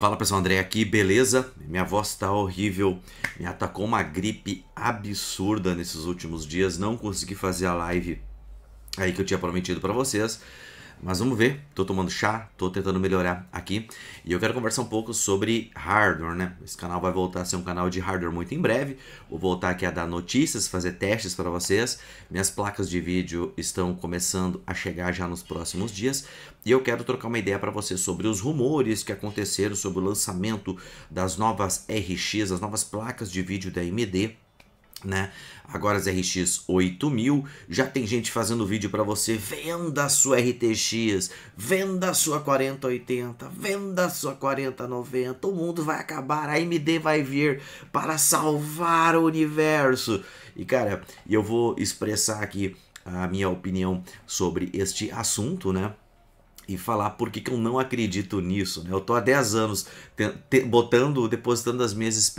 Fala pessoal, André aqui, beleza? Minha voz tá horrível, me atacou uma gripe absurda nesses últimos dias, não consegui fazer a live aí que eu tinha prometido para vocês. Mas vamos ver, tô tomando chá, tô tentando melhorar aqui. E eu quero conversar um pouco sobre hardware, né? Esse canal vai voltar a ser um canal de hardware muito em breve. Vou voltar aqui a dar notícias, fazer testes para vocês. Minhas placas de vídeo estão começando a chegar já nos próximos dias. E eu quero trocar uma ideia para vocês sobre os rumores que aconteceram sobre o lançamento das novas RX, as novas placas de vídeo da AMD né? Agora as RX 8000, já tem gente fazendo vídeo para você, venda a sua RTX, venda a sua 4080, venda a sua 4090, o mundo vai acabar, a AMD vai vir para salvar o universo. E cara, eu vou expressar aqui a minha opinião sobre este assunto, né? e falar por que, que eu não acredito nisso. Né? Eu estou há 10 anos te, te, botando, depositando as minhas,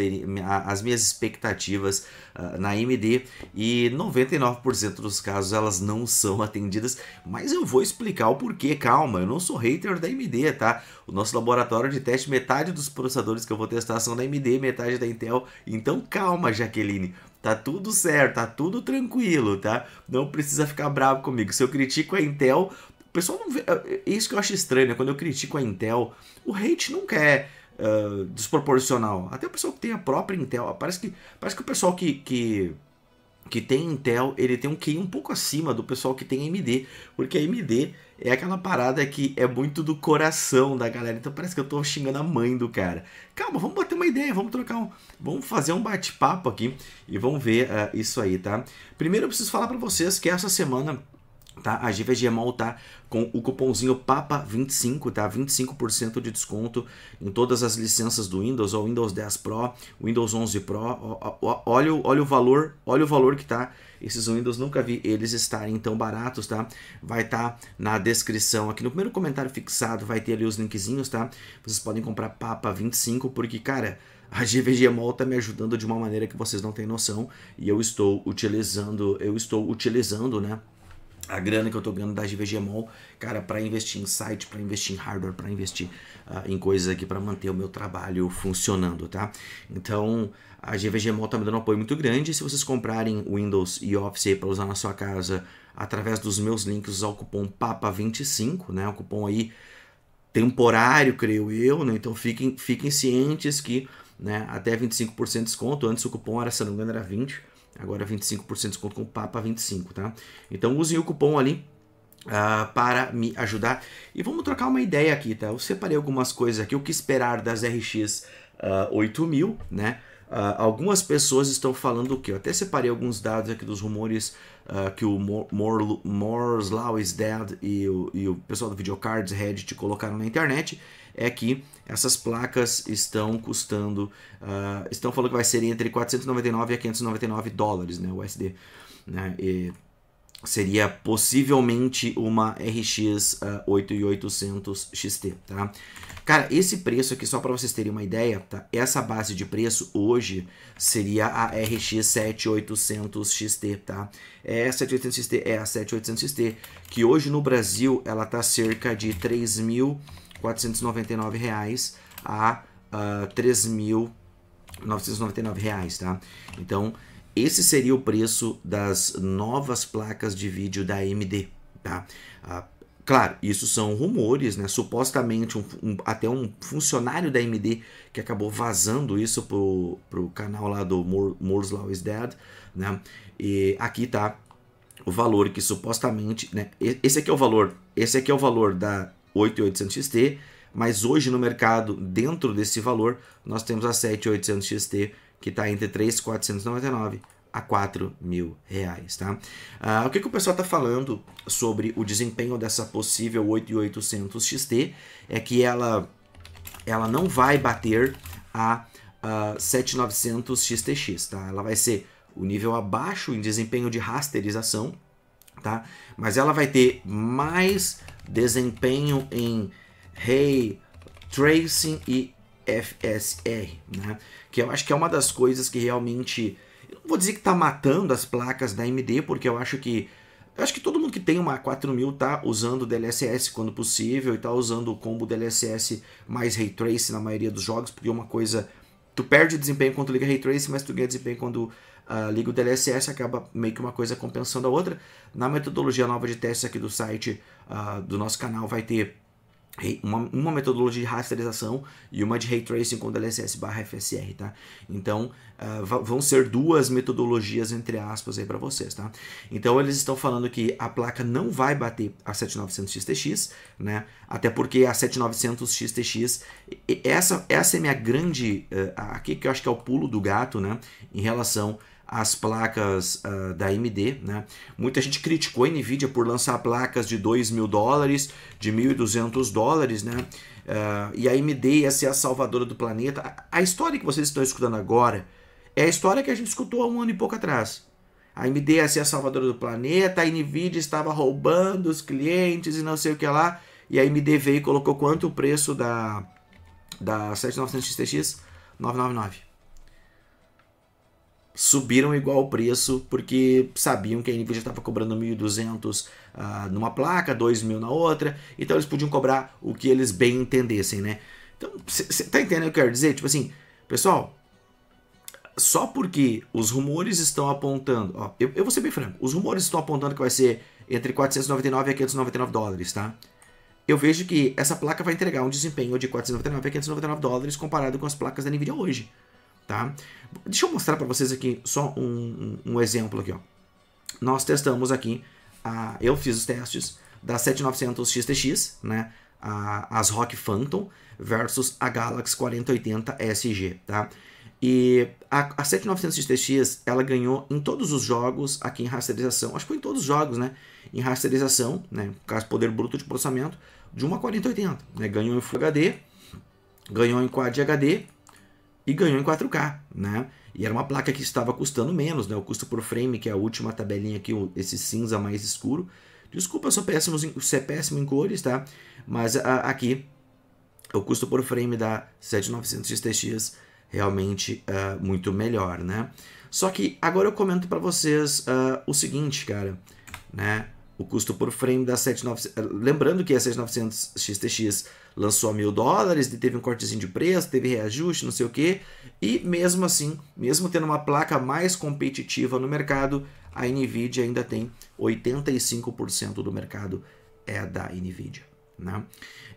as minhas expectativas uh, na MD e 99% dos casos elas não são atendidas, mas eu vou explicar o porquê, calma, eu não sou hater da MD, tá? O nosso laboratório de teste, metade dos processadores que eu vou testar são da MD, metade da Intel, então calma, Jaqueline, Tá tudo certo, tá tudo tranquilo, tá? Não precisa ficar bravo comigo. Se eu critico a Intel, o pessoal não vê. É, é isso que eu acho estranho, né? Quando eu critico a Intel, o hate nunca é Uh, desproporcional. Até o pessoal que tem a própria Intel. Parece que, parece que o pessoal que, que, que tem Intel, ele tem um QI um pouco acima do pessoal que tem AMD. Porque a AMD é aquela parada que é muito do coração da galera. Então parece que eu tô xingando a mãe do cara. Calma, vamos bater uma ideia, vamos trocar um. Vamos fazer um bate-papo aqui e vamos ver uh, isso aí, tá? Primeiro eu preciso falar para vocês que essa semana tá? A GVG Mall tá com o cupomzinho PAPA25, tá? 25% de desconto em todas as licenças do Windows, ou Windows 10 Pro, Windows 11 Pro. olha, o, olha o valor, olha o valor que tá esses Windows, nunca vi eles estarem tão baratos, tá? Vai estar tá na descrição aqui no primeiro comentário fixado, vai ter ali os linkzinhos, tá? Vocês podem comprar PAPA25 porque, cara, a Mall está me ajudando de uma maneira que vocês não têm noção e eu estou utilizando, eu estou utilizando, né? a grana que eu tô ganhando da GVGmol, cara, para investir em site, para investir em hardware, para investir uh, em coisas aqui para manter o meu trabalho funcionando, tá? Então, a GVGMOL tá me dando um apoio muito grande. Se vocês comprarem Windows e Office para usar na sua casa através dos meus links, usar o cupom PAPA25, né? O cupom aí temporário, creio eu, né? Então, fiquem, fiquem cientes que, né, até 25% de desconto. Antes o cupom era, se não me engano, era 20%. Agora 25% de desconto com o Papa 25, tá? Então usem o cupom ali Uh, para me ajudar. E vamos trocar uma ideia aqui, tá? Eu separei algumas coisas aqui, o que esperar das RX uh, 8000, né? Uh, algumas pessoas estão falando o que? Eu até separei alguns dados aqui dos rumores ah, que o Mor Mor Law is Dead e o, e o pessoal do Videocards Reddit colocaram na internet é que essas placas estão custando, uh, estão falando que vai ser entre 499 a 599 dólares, né, USD, né, e seria possivelmente uma RX uh, 8800 XT, tá? Cara, esse preço aqui, só para vocês terem uma ideia, tá? Essa base de preço hoje seria a RX 7800 XT, tá? É a 7800 XT, é a 7800 XT, que hoje no Brasil ela tá cerca de 3.000 499 reais a uh, ah, 3.999 reais, tá? Então, esse seria o preço das novas placas de vídeo da AMD, tá? Uh, Claro, isso são rumores, né? Supostamente um, um, até um funcionário da AMD que acabou vazando isso pro, pro canal lá do Moore, Moore's Law is Dead, né? E aqui tá o valor que supostamente, né? Esse aqui é o valor, esse aqui é o valor da 8800 XT, mas hoje no mercado, dentro desse valor, nós temos a 7800 XT que está entre 3.499 a R$ mil reais, tá? Ah, o que, que o pessoal está falando sobre o desempenho dessa possível 8800 XT é que ela, ela não vai bater a, a 7900 XTX, tá? Ela vai ser o nível abaixo em desempenho de rasterização, tá? Mas ela vai ter mais desempenho em Ray Tracing e FSR, né? que eu acho que é uma das coisas que realmente, não vou dizer que está matando as placas da AMD, porque eu acho que eu acho que todo mundo que tem uma 4000 tá usando DLSS quando possível e tá usando o combo DLSS mais Ray tracing na maioria dos jogos, porque uma coisa tu perde desempenho quando liga Ray tracing, mas tu ganha desempenho quando a liga o DLSS acaba meio que uma coisa compensando a outra. Na metodologia nova de testes aqui do site, uh, do nosso canal, vai ter eh, uma, uma, metodologia de rasterização e uma de ray tracing com DLSS barra FSR, tá? Então, uh, vão ser duas metodologias, entre aspas, aí para vocês, tá? Então, eles estão falando que a placa não vai bater a 7900 XTX, né? Até porque a 7900 XTX, essa, essa é minha grande, uh, aqui que eu acho que é o pulo do gato, né? Em relação as placas uh, da AMD. Né? Muita gente criticou a Nvidia por lançar placas de 2 mil dólares, de 1.200 dólares, né? Uh, e a AMD ia ser é a salvadora do planeta. A, história que vocês estão escutando agora é a história que a gente escutou há um ano e pouco atrás. A AMD ia ser é a salvadora do planeta, a Nvidia estava roubando os clientes e não sei o que lá. E a AMD veio e colocou quanto o preço da, da 7900 XTX? 999 subiram igual o preço porque sabiam que a Nvidia estava cobrando 1.200 uh, ah, numa placa, 2.000 na outra, então eles podiam cobrar o que eles bem entendessem, né? Então, você tá entendendo o que eu quero dizer? Tipo assim, pessoal, só porque os rumores estão apontando, ó, eu, eu vou ser bem franco, os rumores estão apontando que vai ser entre 499 e 599 dólares, tá? Eu vejo que essa placa vai entregar um desempenho de 499 a 599 dólares comparado com as placas da Nvidia hoje tá? Deixa eu mostrar para vocês aqui só um, um, um, exemplo aqui, ó. Nós testamos aqui, a, eu fiz os testes da 7900 XTX, né? A, as Rock Phantom versus a Galaxy 4080 SG, tá? E a, a 7900 XTX, ela ganhou em todos os jogos aqui em rasterização, acho que foi em todos os jogos, né? Em rasterização, né? Caso poder bruto de processamento, de uma 4080, né? Ganhou em Full HD, ganhou em Quad HD, e ganhou em 4K, né? E era uma placa que estava custando menos, né? O custo por frame, que é a última tabelinha aqui, esse cinza mais escuro. Desculpa, eu sou péssimo, péssimo em cores, tá? Mas a, aqui, o custo por frame da 7900 XTX realmente uh, muito melhor, né? Só que agora eu comento para vocês uh, o seguinte, cara, né? O custo por frame da 7900. Eh, lembrando que a 7900 XTX lançou a mil dólares, teve um cortezinho de preço, teve reajuste, não sei o que. E mesmo assim, mesmo tendo uma placa mais competitiva no mercado, a Nvidia ainda tem 85% do mercado é da Nvidia. Né?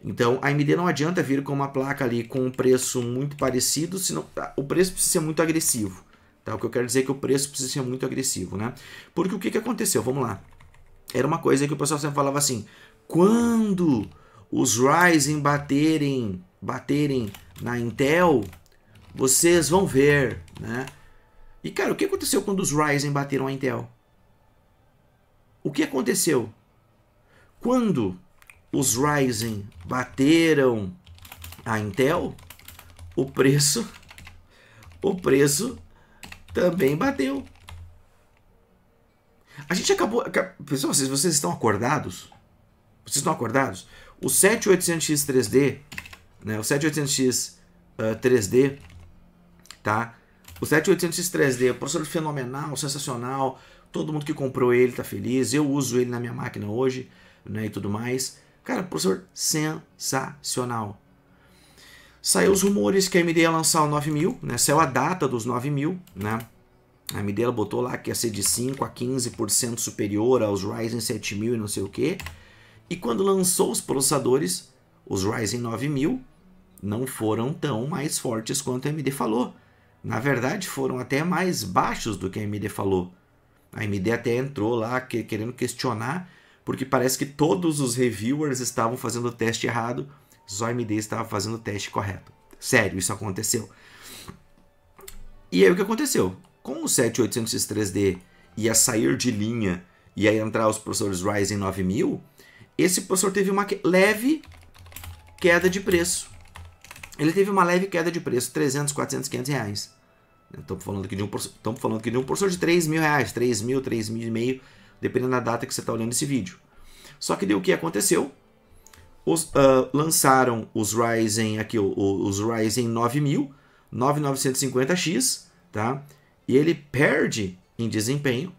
Então a AMD não adianta vir com uma placa ali com um preço muito parecido, senão ah, o preço precisa ser muito agressivo. Tá? O que eu quero dizer é que o preço precisa ser muito agressivo, né? Porque o que, que aconteceu? Vamos lá era uma coisa que o pessoal sempre falava assim: quando os Ryzen baterem, baterem na Intel, vocês vão ver, né? E cara, o que aconteceu quando os Ryzen bateram a Intel? O que aconteceu? Quando os Ryzen bateram a Intel, o preço o preço também bateu. A gente acabou. Pessoal, vocês, vocês estão acordados? Vocês estão acordados? O 7800X 3D, né? O 7800X uh, 3D, tá? O 7800X 3D, processador fenomenal, sensacional. Todo mundo que comprou ele tá feliz. Eu uso ele na minha máquina hoje, né? E tudo mais. Cara, professor sensacional. Saiu os rumores que a AMD ia lançar o 9000, né? Saiu a data dos 9000, né? A Midela botou lá que ia ser de 5 a 15% superior aos Ryzen 7000 e não sei o que. E quando lançou os processadores, os Ryzen 9000 não foram tão mais fortes quanto a AMD falou. Na verdade, foram até mais baixos do que a AMD falou. A AMD até entrou lá que, querendo questionar, porque parece que todos os reviewers estavam fazendo o teste errado, só a AMD estava fazendo o teste correto. Sério, isso aconteceu. E aí o que aconteceu? Como o 7800X3D ia sair de linha e ia entrar os processadores Ryzen 9000, esse processor teve uma leve queda de preço. Ele teve uma leve queda de preço, 300, 400, 500 reais. Estamos falando aqui de um, estamos falando aqui de um processor de 3 mil reais, 3 mil, 3 mil e meio, dependendo da data que você está olhando esse vídeo. Só que deu o que aconteceu? Os, uh, lançaram os Ryzen aqui, os Ryzen 9000, 9950X, tá? E ele perde em desempenho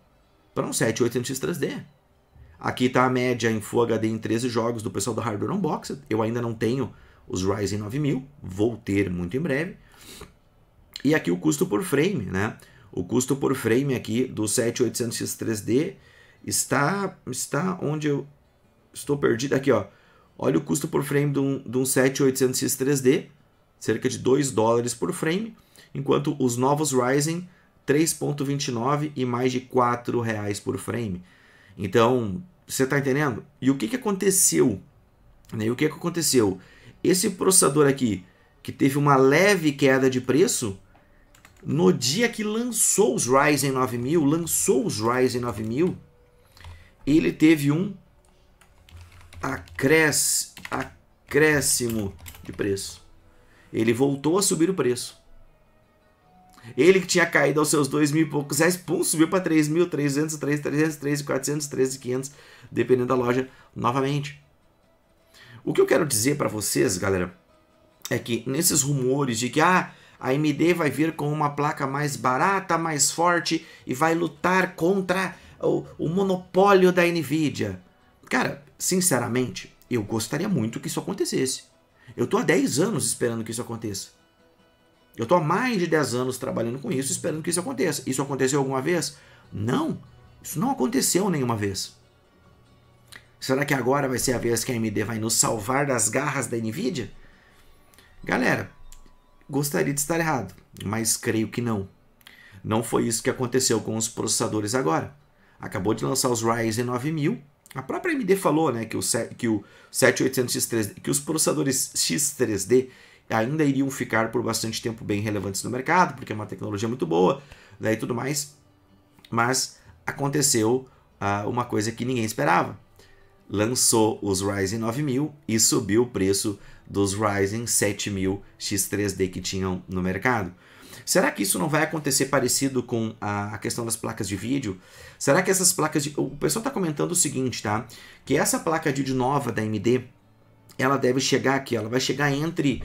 para um 7800X3D. Aqui está a média em Full HD em 13 jogos do pessoal do Hardware Unboxed. Eu ainda não tenho os Ryzen 9000, vou ter muito em breve. E aqui o custo por frame, né? O custo por frame aqui do 7800X3D está, está onde eu estou perdido. Aqui, ó. Olha o custo por frame de um, de um 7800X3D, cerca de 2 dólares por frame, enquanto os novos Ryzen 3,29 e mais de 4 reais por frame. Então, você está entendendo? E o que, que aconteceu? Né, e o que, que aconteceu? Esse processador aqui, que teve uma leve queda de preço, no dia que lançou os Ryzen 9000, lançou os Ryzen 9000, ele teve um acréscimo de preço. Ele voltou a subir o preço. Ele que tinha caído aos seus dois mil e poucos reais, pum, subiu para 3.303, 313, 413, 500, dependendo da loja, novamente. O que eu quero dizer para vocês, galera, é que nesses rumores de que ah, a AMD vai vir com uma placa mais barata, mais forte e vai lutar contra o, o monopólio da Nvidia. Cara, sinceramente, eu gostaria muito que isso acontecesse. Eu tô há 10 anos esperando que isso aconteça. Eu estou há mais de 10 anos trabalhando com isso, esperando que isso aconteça. Isso aconteceu alguma vez? Não, isso não aconteceu nenhuma vez. Será que agora vai ser a vez que a AMD vai nos salvar das garras da Nvidia? Galera, gostaria de estar errado, mas creio que não. Não foi isso que aconteceu com os processadores agora. Acabou de lançar os Ryzen 9000. A própria AMD falou né, que, o, que, o 7800X3, que os processadores X3D ainda iriam ficar por bastante tempo bem relevantes no mercado, porque é uma tecnologia muito boa né, e tudo mais. Mas aconteceu ah, uma coisa que ninguém esperava. Lançou os Ryzen 9000 e subiu o preço dos Ryzen 7000 X3D que tinham no mercado. Será que isso não vai acontecer parecido com a, questão das placas de vídeo? Será que essas placas de. O pessoal está comentando o seguinte, tá? Que essa placa de vídeo nova da AMD, ela deve chegar aqui, ela vai chegar entre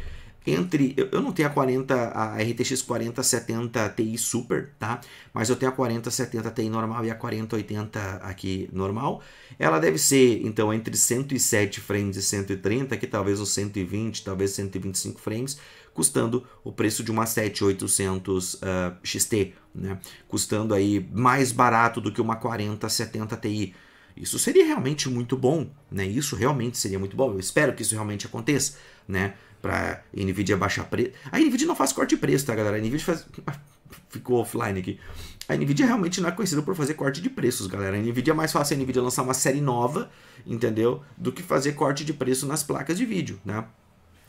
entre. Eu, eu não tenho a 40, a RTX 4070 Ti Super, tá? Mas eu tenho a 4070 Ti normal e a 4080 aqui normal. Ela deve ser, então, entre 107 frames e 130, que talvez os 120, talvez 125 frames, custando o preço de uma 7800 uh, XT, né? Custando aí mais barato do que uma 4070 Ti. Isso seria realmente muito bom, né? Isso realmente seria muito bom. Eu espero que isso realmente aconteça, né? Pra Nvidia baixar preço. A Nvidia não faz corte de preço, tá, galera? A Nvidia faz. Ah, ficou offline aqui. A Nvidia realmente não é conhecida por fazer corte de preços, galera. A Nvidia é mais fácil a Nvidia lançar uma série nova, entendeu? Do que fazer corte de preço nas placas de vídeo, né?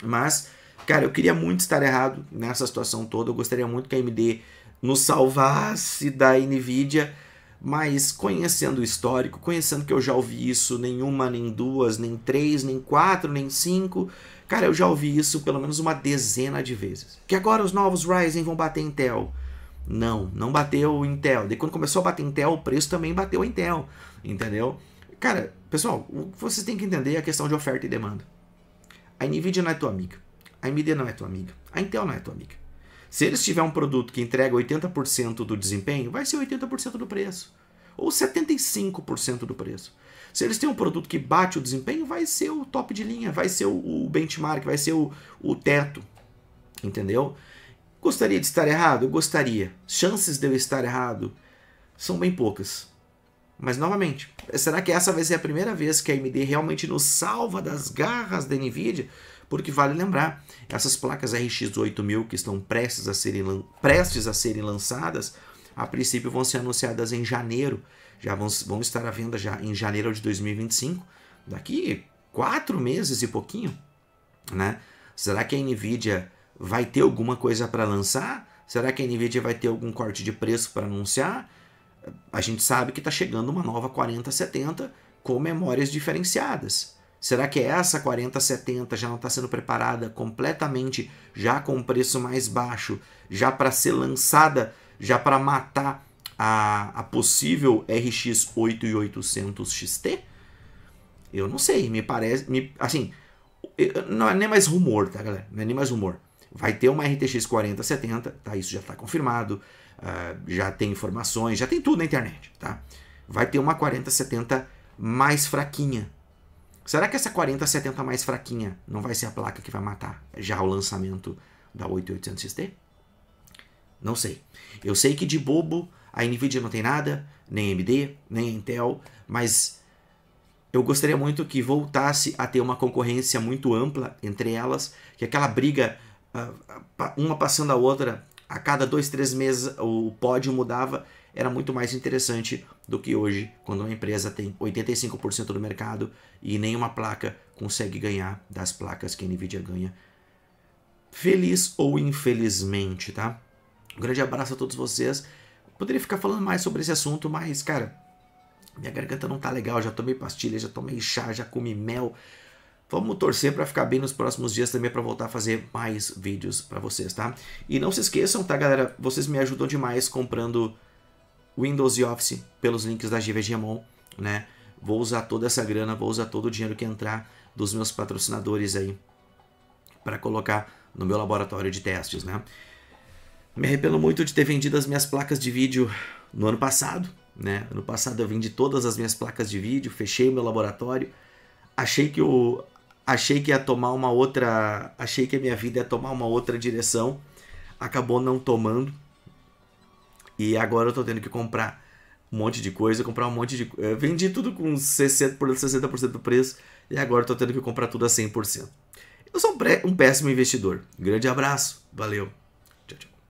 Mas, cara, eu queria muito estar errado nessa situação toda. Eu gostaria muito que a AMD nos salvasse da Nvidia mas conhecendo o histórico, conhecendo que eu já ouvi isso nenhuma, nem duas, nem três, nem quatro, nem cinco. Cara, eu já ouvi isso pelo menos uma dezena de vezes. Que agora os novos Ryzen vão bater Intel. Não, não bateu Intel. De quando começou a bater Intel, o preço também bateu Intel, entendeu? Cara, pessoal, o que vocês têm que entender é a questão de oferta e demanda. A Nvidia não é tua amiga. A AMD não é tua amiga. A Intel não é tua amiga. Se eles tiver um produto que entrega 80% do desempenho, vai ser 80% do preço. Ou 75% do preço. Se eles têm um produto que bate o desempenho, vai ser o top de linha, vai ser o, o benchmark, vai ser o, o teto. Entendeu? Gostaria de estar errado? Eu gostaria. Chances de eu estar errado são bem poucas. Mas novamente, será que essa vai ser a primeira vez que a AMD realmente nos salva das garras da Nvidia? Porque vale lembrar, essas placas RX 8000 que estão prestes a serem, prestes a serem lançadas, a princípio vão ser anunciadas em janeiro, já vão, vão estar à venda já em janeiro de 2025, daqui quatro meses e pouquinho, né? Será que a Nvidia vai ter alguma coisa para lançar? Será que a Nvidia vai ter algum corte de preço para anunciar? a gente sabe que está chegando uma nova 4070 com memórias diferenciadas. Será que essa 4070 já não está sendo preparada completamente, já com um preço mais baixo, já para ser lançada, já para matar a, a possível RX 8800 XT? Eu não sei, me parece. Me, assim, não é nem mais rumor, tá, galera? Não é nem mais rumor. Vai ter uma RTX 4070, tá? Isso já está confirmado uh, já tem informações, já tem tudo na internet, tá? Vai ter uma 4070 mais fraquinha. Será que essa 4070 mais fraquinha não vai ser a placa que vai matar já o lançamento da 8800 XT? Não sei. Eu sei que de bobo a Nvidia não tem nada, nem AMD, nem Intel, mas eu gostaria muito que voltasse a ter uma concorrência muito ampla entre elas, que aquela briga ah, uma passando a outra a cada dois, três meses o pódio mudava, era muito mais interessante do que hoje, quando uma empresa tem 85% do mercado e nenhuma placa consegue ganhar das placas que a Nvidia ganha. Feliz ou infelizmente, tá? Um grande abraço a todos vocês. Poderia ficar falando mais sobre esse assunto, mas, cara, minha garganta não tá legal, já tomei pastilha, já tomei chá, já comi mel, Vamos torcer para ficar bem nos próximos dias também para voltar a fazer mais vídeos para vocês, tá? E não se esqueçam, tá, galera? Vocês me ajudam demais comprando Windows e Office pelos links da GVGMon, né? Vou usar toda essa grana, vou usar todo o dinheiro que entrar dos meus patrocinadores aí para colocar no meu laboratório de testes, né? Me arrependo muito de ter vendido as minhas placas de vídeo no ano passado, né? Ano passado eu vendi todas as minhas placas de vídeo, fechei o meu laboratório, achei que o, achei que ia tomar uma outra, achei que a minha vida ia tomar uma outra direção, acabou não tomando. E agora eu tô tendo que comprar um monte de coisa, comprar um monte de eu vendi tudo com 60%, 60 do preço e agora eu tô tendo que comprar tudo a 100%. Eu sou um, um péssimo investidor. Grande abraço. Valeu.